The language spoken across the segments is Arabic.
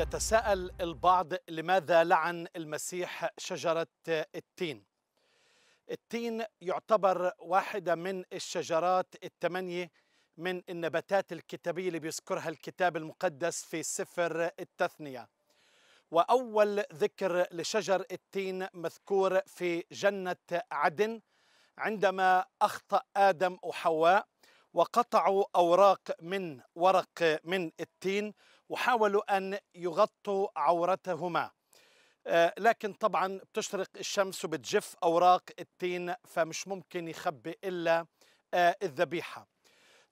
يتساءل البعض لماذا لعن المسيح شجرة التين التين يعتبر واحدة من الشجرات الثمانية من النباتات الكتابية اللي بيذكرها الكتاب المقدس في سفر التثنية وأول ذكر لشجر التين مذكور في جنة عدن عندما أخطأ آدم وحواء وقطعوا أوراق من ورق من التين وحاولوا أن يغطوا عورتهما آه، لكن طبعا بتشرق الشمس وبتجف أوراق التين فمش ممكن يخبي إلا آه، الذبيحة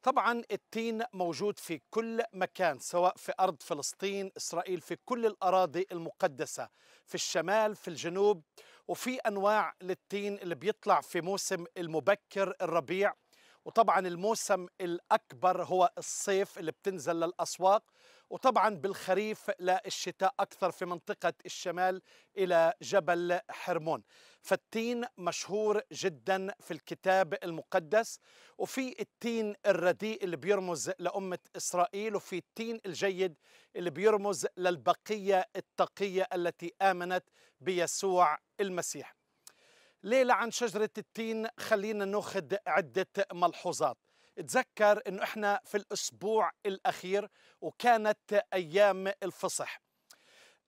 طبعا التين موجود في كل مكان سواء في أرض فلسطين إسرائيل في كل الأراضي المقدسة في الشمال في الجنوب وفي أنواع للتين اللي بيطلع في موسم المبكر الربيع وطبعا الموسم الأكبر هو الصيف اللي بتنزل للأسواق وطبعا بالخريف للشتاء أكثر في منطقة الشمال إلى جبل حرمون فالتين مشهور جدا في الكتاب المقدس وفي التين الرديء اللي بيرمز لأمة إسرائيل وفي التين الجيد اللي بيرمز للبقية التقية التي آمنت بيسوع المسيح ليلة عن شجرة التين خلينا ناخذ عدة ملحوظات تذكر انه احنا في الاسبوع الاخير وكانت ايام الفصح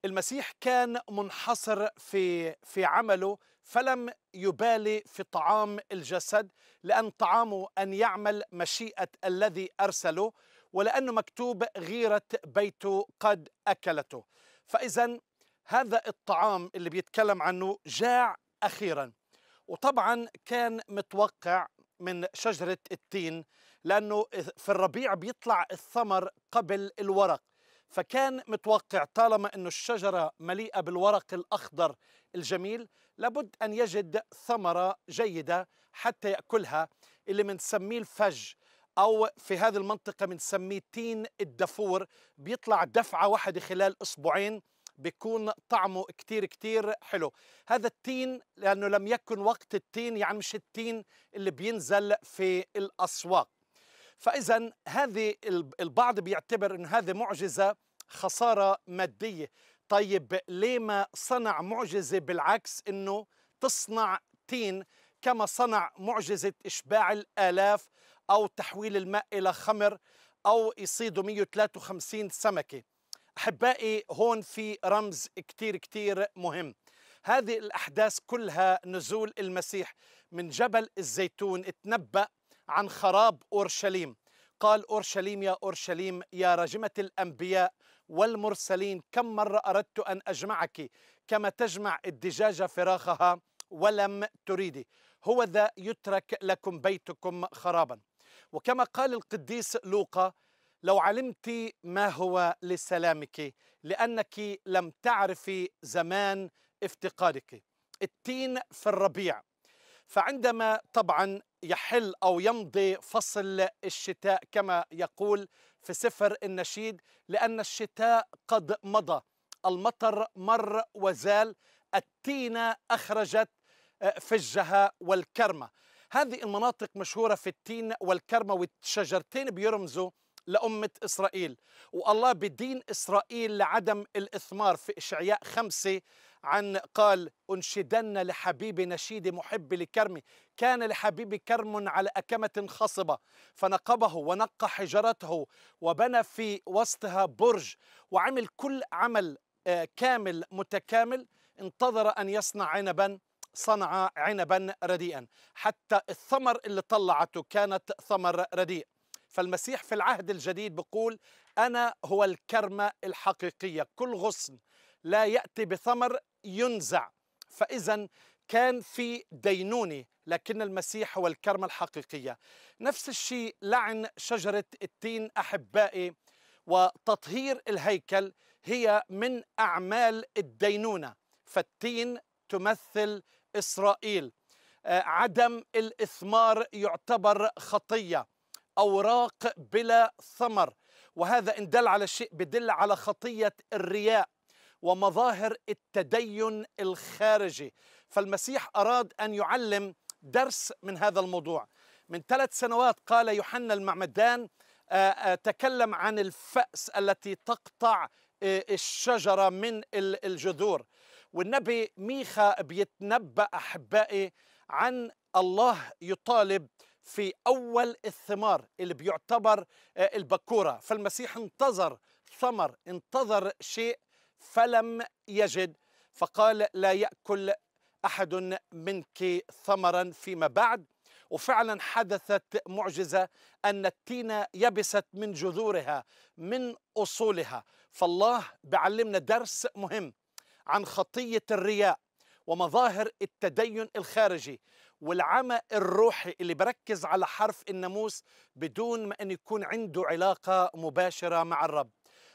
المسيح كان منحصر في في عمله فلم يبالي في طعام الجسد لان طعامه ان يعمل مشيئه الذي ارسله ولانه مكتوب غيره بيته قد اكلته فاذا هذا الطعام اللي بيتكلم عنه جاع اخيرا وطبعا كان متوقع من شجرة التين لأنه في الربيع بيطلع الثمر قبل الورق فكان متوقع طالما أن الشجرة مليئة بالورق الأخضر الجميل لابد أن يجد ثمرة جيدة حتى يأكلها اللي بنسميه الفج أو في هذه المنطقة بنسميه تين الدفور بيطلع دفعة واحدة خلال أسبوعين بيكون طعمه كتير كتير حلو هذا التين لأنه لم يكن وقت التين يعني مش التين اللي بينزل في الأسواق فإذا هذه البعض بيعتبر أن هذه معجزة خسارة مادية طيب ليه ما صنع معجزة بالعكس أنه تصنع تين كما صنع معجزة إشباع الآلاف أو تحويل الماء إلى خمر أو يصيدوا 153 سمكة أحبائي هون في رمز كتير كتير مهم هذه الأحداث كلها نزول المسيح من جبل الزيتون اتنبأ عن خراب أورشليم قال أورشليم يا أورشليم يا راجمة الأنبياء والمرسلين كم مرة أردت أن أجمعك كما تجمع الدجاجة فراخها ولم تريدي هو ذا يترك لكم بيتكم خرابا وكما قال القديس لوقا لو علمت ما هو لسلامك لأنك لم تعرفي زمان افتقادك التين في الربيع فعندما طبعا يحل أو يمضي فصل الشتاء كما يقول في سفر النشيد لأن الشتاء قد مضى المطر مر وزال التينة أخرجت آه، فجها والكرمة هذه المناطق مشهورة في التين والكرمة والشجرتين بيرمزوا لأمة إسرائيل والله بدين إسرائيل لعدم الإثمار في إشعياء خمسة عن قال أنشدن لحبيبي نشيد محبي لكرمي كان لحبيبي كرم على أكمة خصبة فنقبه ونقى حجرته وبنى في وسطها برج وعمل كل عمل آه، كامل متكامل انتظر أن يصنع عنبا صنع عنبا رديئا حتى الثمر اللي طلعته كانت ثمر رديء فالمسيح في العهد الجديد بقول أنا هو الكرمة الحقيقية كل غصن لا يأتي بثمر ينزع فإذا كان في دينونة لكن المسيح هو الكرمة الحقيقية نفس الشيء لعن شجرة التين أحبائي وتطهير الهيكل هي من أعمال الدينونة فالتين تمثل إسرائيل آه، عدم الإثمار يعتبر خطية أوراق بلا ثمر وهذا إن دل على شيء بدل على خطية الرياء ومظاهر التدين الخارجي فالمسيح أراد أن يعلم درس من هذا الموضوع من ثلاث سنوات قال يوحنا المعمدان آه، آه، تكلم عن الفأس التي تقطع آه، الشجرة من الجذور والنبي ميخا بيتنبأ أحبائي عن الله يطالب في أول الثمار اللي بيعتبر آه، البكورة فالمسيح انتظر ثمر انتظر شيء فلم يجد فقال لا يأكل أحد منك ثمرا فيما بعد وفعلا حدثت معجزة أن التينة يبست من جذورها من أصولها فالله بعلمنا درس مهم عن خطية الرياء ومظاهر التدين الخارجي والعمى الروحي اللي بركز على حرف الناموس بدون ما أن يكون عنده علاقة مباشرة مع الرب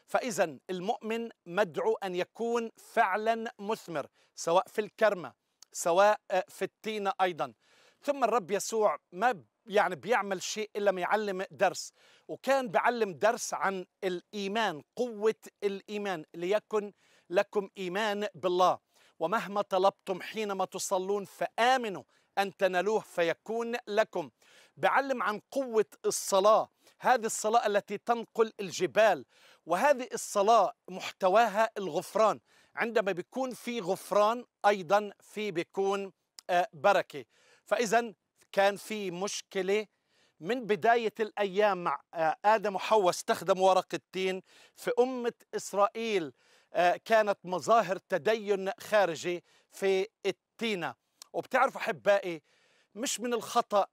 فإذا المؤمن مدعو أن يكون فعلا مثمر سواء في الكرمة سواء آه، في التينة أيضا ثم الرب يسوع ما يعني بيعمل شيء إلا ما يعلم درس وكان بيعلم درس عن الإيمان قوة الإيمان ليكن لكم إيمان بالله ومهما طلبتم حينما تصلون فآمنوا أن تنالوه فيكون لكم بعلم عن قوة الصلاة هذه الصلاة التي تنقل الجبال وهذه الصلاة محتواها الغفران عندما بيكون في غفران أيضا في بيكون آه، بركة فإذا كان في مشكلة من بداية الأيام مع آه، آدم وحواء استخدموا ورق التين في أمة إسرائيل آه، كانت مظاهر تدين خارجي في التينة وبتعرفوا احبائي مش من الخطا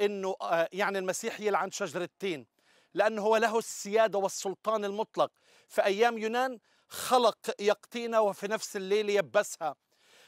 انه آه، يعني المسيح يلعن شجر التين لانه هو له السياده والسلطان المطلق في ايام يونان خلق يقطينا وفي نفس الليل يبسها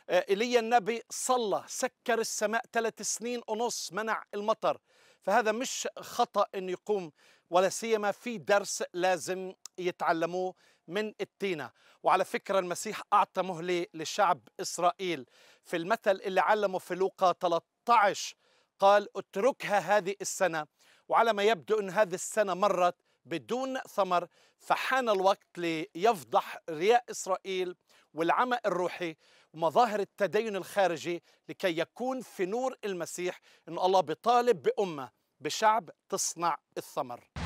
آه، ايليا النبي صلى سكر السماء ثلاث سنين ونص منع المطر فهذا مش خطا انه يقوم ولا سيما في درس لازم يتعلموه من التينه وعلى فكره المسيح اعطى مهله لشعب اسرائيل في المثل اللي علمه في لوقا 13 قال اتركها هذه السنة وعلى ما يبدو أن هذه السنة مرت بدون ثمر فحان الوقت ليفضح رياء إسرائيل والعمى الروحي ومظاهر التدين الخارجي لكي يكون في نور المسيح أن الله بيطالب بأمة بشعب تصنع الثمر